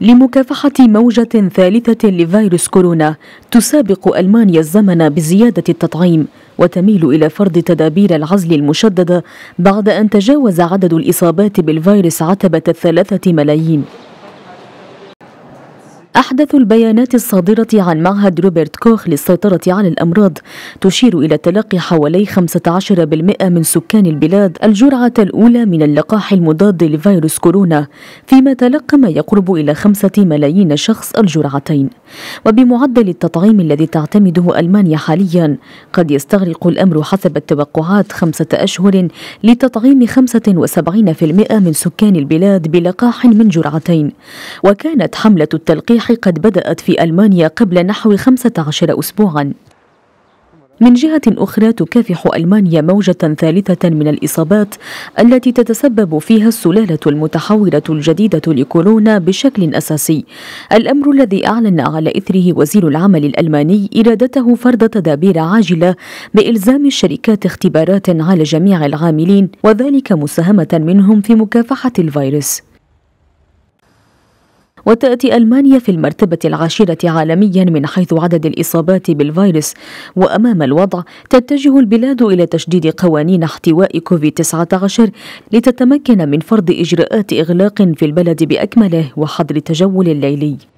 لمكافحة موجة ثالثة لفيروس كورونا تسابق ألمانيا الزمن بزيادة التطعيم وتميل إلى فرض تدابير العزل المشددة بعد أن تجاوز عدد الإصابات بالفيروس عتبة الثلاثة ملايين أحدث البيانات الصادرة عن معهد روبرت كوخ للسيطرة على الأمراض تشير إلى تلقي حوالي 15% من سكان البلاد الجرعة الأولى من اللقاح المضاد لفيروس كورونا فيما تلقى ما يقرب إلى 5 ملايين شخص الجرعتين وبمعدل التطعيم الذي تعتمده ألمانيا حاليا قد يستغرق الأمر حسب التوقعات خمسة أشهر لتطعيم 75% من سكان البلاد بلقاح من جرعتين وكانت حملة التلقيح قد بدأت في ألمانيا قبل نحو 15 أسبوعاً من جهة أخرى تكافح ألمانيا موجة ثالثة من الإصابات التي تتسبب فيها السلالة المتحورة الجديدة لكورونا بشكل أساسي الأمر الذي أعلن على إثره وزير العمل الألماني إرادته فرض تدابير عاجلة بإلزام الشركات اختبارات على جميع العاملين وذلك مساهمة منهم في مكافحة الفيروس وتأتي ألمانيا في المرتبة العاشرة عالميا من حيث عدد الإصابات بالفيروس وأمام الوضع تتجه البلاد إلى تشديد قوانين احتواء كوفيد-19 لتتمكن من فرض إجراءات إغلاق في البلد بأكمله وحظر التجول الليلي